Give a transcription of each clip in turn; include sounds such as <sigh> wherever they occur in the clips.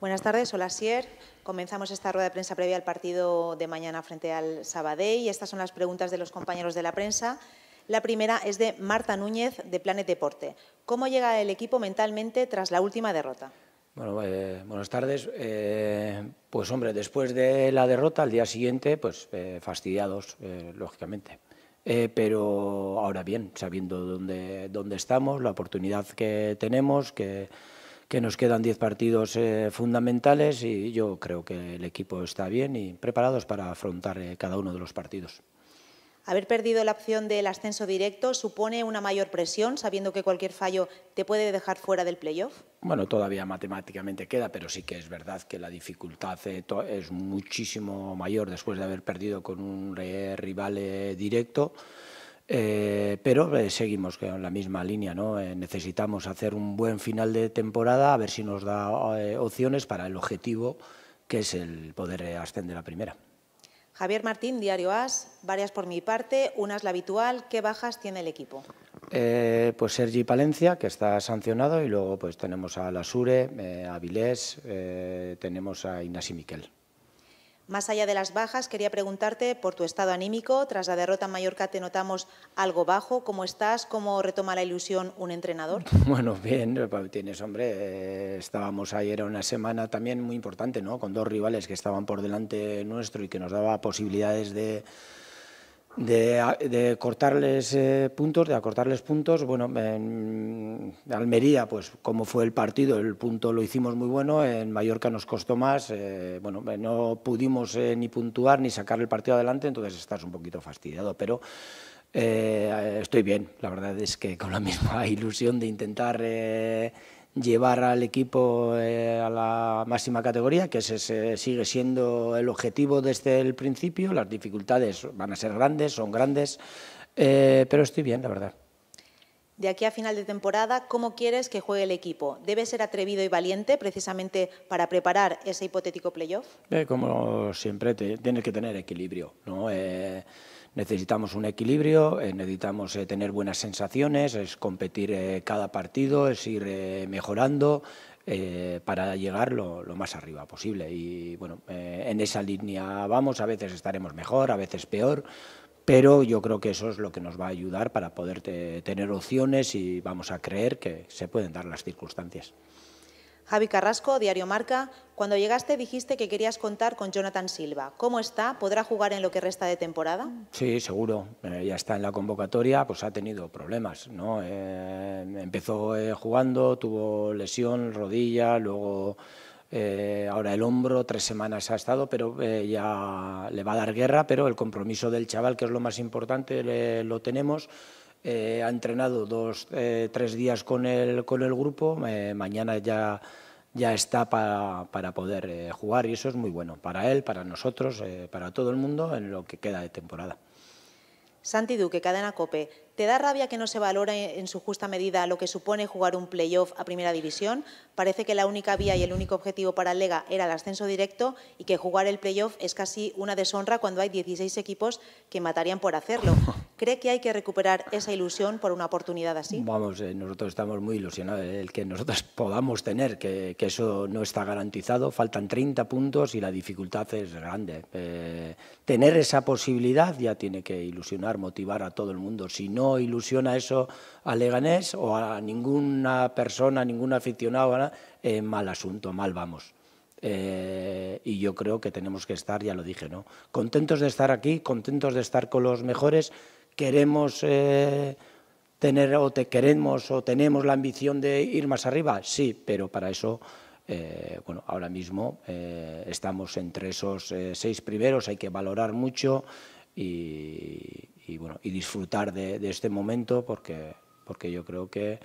Buenas tardes, hola Sier. Comenzamos esta rueda de prensa previa al partido de mañana frente al Sabadell y estas son las preguntas de los compañeros de la prensa. La primera es de Marta Núñez, de Planet Deporte. ¿Cómo llega el equipo mentalmente tras la última derrota? Bueno, eh, buenas tardes. Eh, pues hombre, después de la derrota, al día siguiente, pues eh, fastidiados, lógicamente. pero ahora bien, sabiendo dónde, dónde estamos, la oportunidad que tenemos, que que nos quedan 10 partidos eh, fundamentales y yo creo que el equipo está bien y preparados para afrontar eh, cada uno de los partidos. Haber perdido la opción del ascenso directo supone una mayor presión, sabiendo que cualquier fallo te puede dejar fuera del playoff. Bueno, todavía matemáticamente queda, pero sí que es verdad que la dificultad eh, es muchísimo mayor después de haber perdido con un rival directo. Eh, pero eh, seguimos con la misma línea, ¿no? Eh, necesitamos hacer un buen final de temporada, a ver si nos da opciones para el objetivo que es el poder ascender a primera. Javier Martín, Diario As, varias por mi parte, una es la habitual, ¿qué bajas tiene el equipo? pues Sergi Palencia, que está sancionado, y luego pues tenemos a Lasure, a Vilés, tenemos a Inasi Miquel. Más allá de las bajas, quería preguntarte por tu estado anímico. Tras la derrota en Mallorca te notamos algo bajo. ¿Cómo estás? ¿Cómo retoma la ilusión un entrenador? <laughs> Bueno, bien, eh, tienes, hombre. Eh, estábamos ayer una semana también muy importante, ¿no? Con dos rivales que estaban por delante nuestro y que nos daba posibilidades de de, cortarles eh, puntos, de acortarles puntos, bueno, en Almería, pues como fue el partido, el punto lo hicimos muy bueno, en Mallorca nos costó más, eh, bueno, eh, no pudimos ni puntuar ni sacar el partido adelante, entonces estás un poquito fastidiado, pero estoy bien, la verdad es que con la <laughs> misma ilusión de intentar llevar al equipo eh, a la máxima categoría, que ese, sigue siendo el objetivo desde el principio. Las dificultades van a ser grandes, son grandes, eh, pero estoy bien, la verdad. De aquí a final de temporada, ¿cómo quieres que juegue el equipo? ¿Debe ser atrevido y valiente precisamente para preparar ese hipotético playoff? Eh, como siempre, tienes que tener equilibrio. ¿no? necesitamos un equilibrio, eh, necesitamos eh, tener buenas sensaciones, es competir eh, cada partido, es ir mejorando para llegar lo, más arriba posible. Y bueno, en esa línea vamos, a veces estaremos mejor, a veces peor, pero yo creo que eso es lo que nos va a ayudar para poder tener opciones y vamos a creer que se pueden dar las circunstancias. Javi Carrasco, Diario Marca, cuando llegaste dijiste que querías contar con Jonathan Silva. ¿Cómo está? ¿Podrá jugar en lo que resta de temporada? Sí, seguro. Eh, ya está en la convocatoria, pues ha tenido problemas. ¿no? Eh, empezó eh, jugando, tuvo lesión, rodilla, luego... ahora el hombro, tres semanas ha estado, pero ya le va a dar guerra, pero el compromiso del chaval, que es lo más importante, lo tenemos. Eh, ha entrenado dos, eh, tres días con el, con el grupo, eh, mañana ya, ya está para poder jugar y eso es muy bueno para él, para nosotros, para todo el mundo en lo que queda de temporada. Santi Duque, Cadena Cope. ¿Te da rabia que no se valore en su justa medida lo que supone jugar un playoff a primera división? Parece que la única vía y el único objetivo para el Lega era el ascenso directo y que jugar el playoff es casi una deshonra cuando hay 16 equipos que matarían por hacerlo. <laughs> ¿Cree que hay que recuperar esa ilusión por una oportunidad así? Vamos, eh, nosotros estamos muy ilusionados. Eh, el que nosotros <laughs> podamos tener, que, eso no está garantizado, faltan 30 puntos y la dificultad es grande. Eh, tener esa posibilidad ya tiene que ilusionar, motivar a todo el mundo. Si no no ilusiona eso a Leganés o a ninguna persona, ningún aficionado, mal asunto, mal vamos. Eh, y yo creo que tenemos que estar, ya lo dije, ¿no? Contentos de estar aquí, contentos de estar con los mejores. Queremos eh, tener o te queremos o tenemos la ambición de ir más arriba, sí, pero para eso eh, bueno, ahora mismo estamos entre esos seis primeros, hay que valorar mucho, y, y bueno, y disfrutar de, este momento porque, porque yo creo que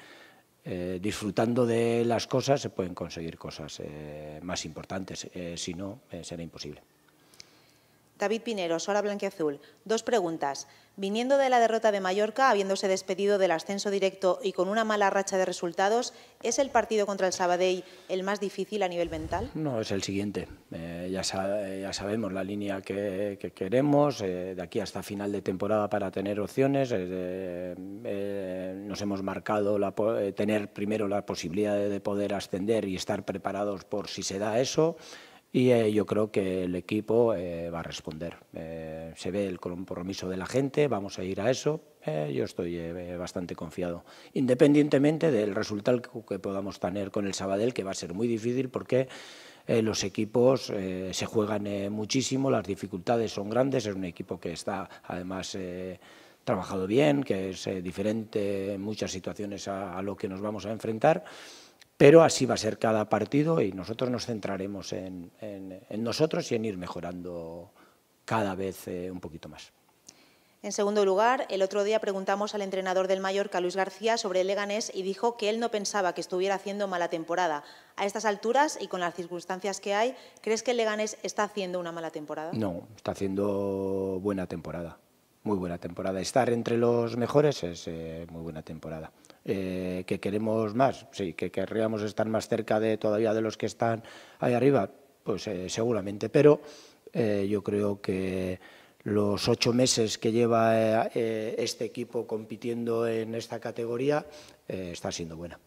eh, disfrutando de las cosas se pueden conseguir cosas eh, más importantes, eh, si no, será imposible. David Pineros, Hora Blanqueazul. Dos preguntas. Viniendo de la derrota de Mallorca, habiéndose despedido del ascenso directo y con una mala racha de resultados, ¿es el partido contra el Sabadell el más difícil a nivel mental? No, es el siguiente. Eh, eh, ya, sabemos la línea que, queremos, eh, de aquí hasta final de temporada para tener opciones. nos hemos marcado la tener primero la posibilidad de poder ascender y estar preparados por si se da eso y eh, yo creo que el equipo eh, va a responder. Eh, se ve el compromiso de la gente, vamos a ir a eso. yo estoy bastante confiado, independientemente del resultado que, podamos tener con el Sabadell, que va a ser muy difícil porque los equipos se juegan muchísimo, las dificultades son grandes, es un equipo que está además trabajado bien, que es diferente en muchas situaciones a lo que nos vamos a enfrentar pero así va a ser cada partido y nosotros nos centraremos en, nosotros y en ir mejorando cada vez eh, un poquito más. En segundo lugar, el otro día preguntamos al entrenador del Mallorca, Luis García, sobre el Leganés y dijo que él no pensaba que estuviera haciendo mala temporada. A estas alturas y con las circunstancias que hay, ¿crees que el Leganés está haciendo una mala temporada? No, está haciendo buena temporada muy buena temporada. Estar entre los mejores es eh, muy buena temporada. Eh, ¿Que queremos más? Sí, que querríamos estar más cerca de todavía de los que están ahí arriba, pues eh, seguramente, pero yo creo que los ocho meses que lleva este equipo compitiendo en esta categoría está siendo buena.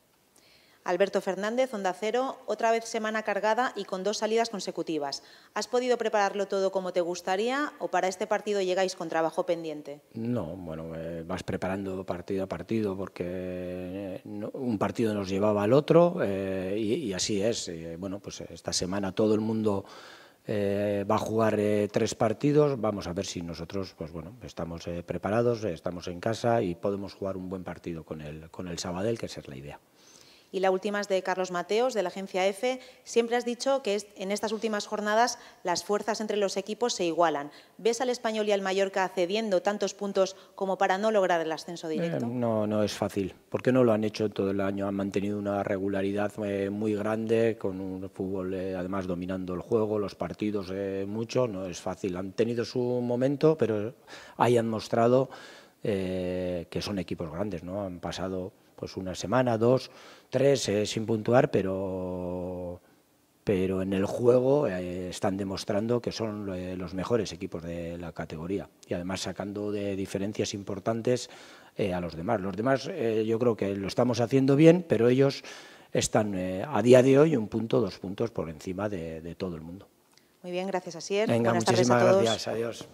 Alberto Fernández, Onda Cero, otra vez semana cargada y con dos salidas consecutivas. ¿Has podido prepararlo todo como te gustaría o para este partido llegáis con trabajo pendiente? No, bueno, eh, vas preparando partido a partido porque eh, un partido nos llevaba al otro eh, y, así es. bueno, pues esta semana todo el mundo... va a jugar tres partidos. Vamos a ver si nosotros, pues bueno, estamos preparados, estamos en casa y podemos jugar un buen partido con el, con el Sabadell, que esa es la idea y la última es de Carlos Mateos, de la agencia EFE. Siempre has dicho que en estas últimas jornadas las fuerzas entre los equipos se igualan. ¿Ves al español y al Mallorca cediendo tantos puntos como para no lograr el ascenso directo? Eh, no, no es fácil, porque no lo han hecho todo el año. Han mantenido una regularidad eh, muy grande, con un fútbol eh, además dominando el juego, los partidos mucho. No es fácil. Han tenido su momento, pero hayan mostrado eh, que son equipos grandes, ¿no? Han pasado pues una semana, dos, tres eh, sin puntuar, pero, pero en el juego eh, están demostrando que son los mejores equipos de la categoría y además sacando de diferencias importantes a los demás. Los demás yo creo que lo estamos haciendo bien, pero ellos están a día de hoy un punto, dos puntos por encima de, todo el mundo. Muy bien, gracias, Asier. Venga, muchísimas a gracias. Adiós.